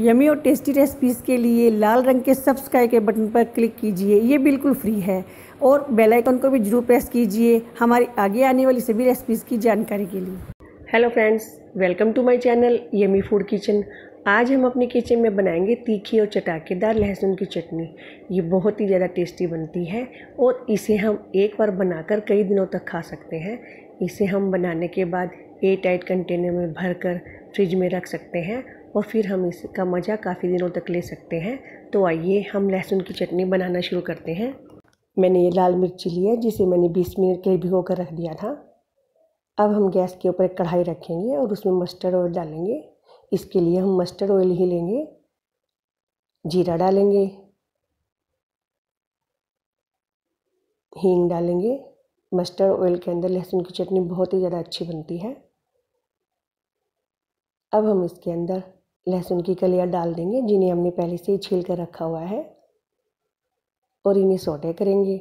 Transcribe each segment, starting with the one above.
yummy और tasty recipes के लिए लाल रंग के सब्सक्राइब के बटन पर क्लिक कीजिए ये बिल्कुल फ्री है और बेल आइकन को भी जरूर प्रेस कीजिए हमारी आगे आने वाली सभी रेसिपीज़ की जानकारी के लिए hello friends welcome to my channel yummy food kitchen आज हम अपने किचन में बनाएंगे तीखी और चटाकेदार लहसुन की चटनी ये बहुत ही ज़्यादा टेस्टी बनती है और इसे हम एक बार बनाकर कई दिनों तक खा सकते हैं इसे हम बनाने के बाद एयर टाइट कंटेनर में भर फ्रिज में रख सकते हैं और फिर हम इसका मज़ा काफ़ी दिनों तक ले सकते हैं तो आइए हम लहसुन की चटनी बनाना शुरू करते हैं मैंने ये लाल मिर्ची ली है जिसे मैंने 20 मिनट के भिगो कर रख दिया था अब हम गैस के ऊपर एक कढ़ाई रखेंगे और उसमें मस्टर्ड ऑयल डालेंगे इसके लिए हम मस्टर्ड ऑयल ही लेंगे जीरा डालेंगे हींग डालेंगे मस्टर्ड ऑयल के अंदर लहसुन की चटनी बहुत ही ज़्यादा अच्छी बनती है अब हम इसके अंदर लहसुन की कलियाँ डाल देंगे जिन्हें हमने पहले से ही छील कर रखा हुआ है और इन्हें सोटे करेंगे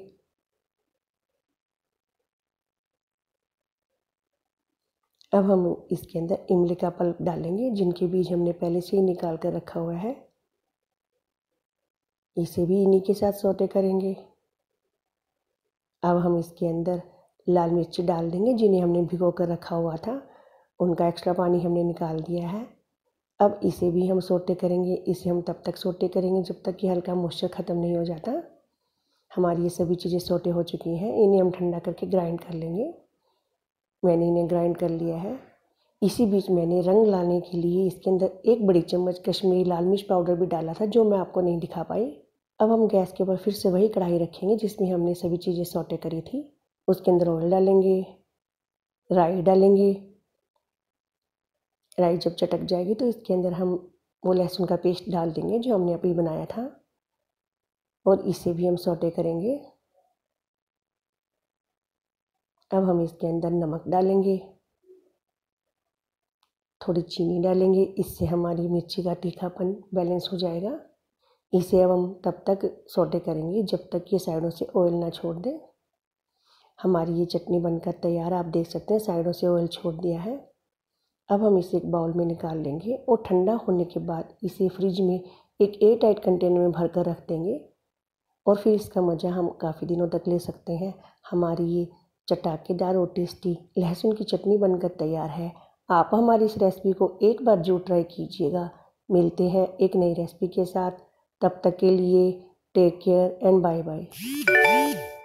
अब हम इसके अंदर इमली का पल्प डालेंगे जिनके बीज हमने पहले से ही निकाल कर रखा हुआ है इसे भी इन्हीं के साथ सोटे करेंगे अब हम इसके अंदर लाल मिर्ची डाल देंगे जिन्हें हमने भिगो कर रखा हुआ था उनका एक्स्ट्रा पानी हमने निकाल दिया है अब इसे भी हम सोटे करेंगे इसे हम तब तक सोटे करेंगे जब तक कि हल्का मॉइस्चर ख़त्म नहीं हो जाता हमारी ये सभी चीज़ें सोटे हो चुकी हैं इन्हें हम ठंडा करके ग्राइंड कर लेंगे मैंने इन्हें ग्राइंड कर लिया है इसी बीच मैंने रंग लाने के लिए इसके अंदर एक बड़ी चम्मच कश्मीरी लाल मिर्च पाउडर भी डाला था जो मैं आपको नहीं दिखा पाई अब हम गैस के ऊपर फिर से वही कढ़ाई रखेंगे जिसमें हमने सभी चीज़ें सोटे करी थी उसके अंदर ऑयल डालेंगे राई डालेंगे राइस जब चटक जाएगी तो इसके अंदर हम वो लहसुन का पेस्ट डाल देंगे जो हमने अभी बनाया था और इसे भी हम सोटे करेंगे अब हम इसके अंदर नमक डालेंगे थोड़ी चीनी डालेंगे इससे हमारी मिर्ची का तीखापन बैलेंस हो जाएगा इसे अब हम तब तक सोटे करेंगे जब तक ये साइडों से ऑयल ना छोड़ दें हमारी ये चटनी बनकर तैयार आप देख सकते हैं साइडों से ऑयल छोड़ दिया है अब हम इसे एक बाउल में निकाल लेंगे और ठंडा होने के बाद इसे फ्रिज में एक एयर टाइट कंटेनर में भर कर रख देंगे और फिर इसका मज़ा हम काफ़ी दिनों तक ले सकते हैं हमारी ये चटाकेदार और टेस्टी लहसुन की चटनी बनकर तैयार है आप हमारी इस रेसिपी को एक बार जरूर ट्राई कीजिएगा मिलते हैं एक नई रेसिपी के साथ तब तक के लिए take care and bye bye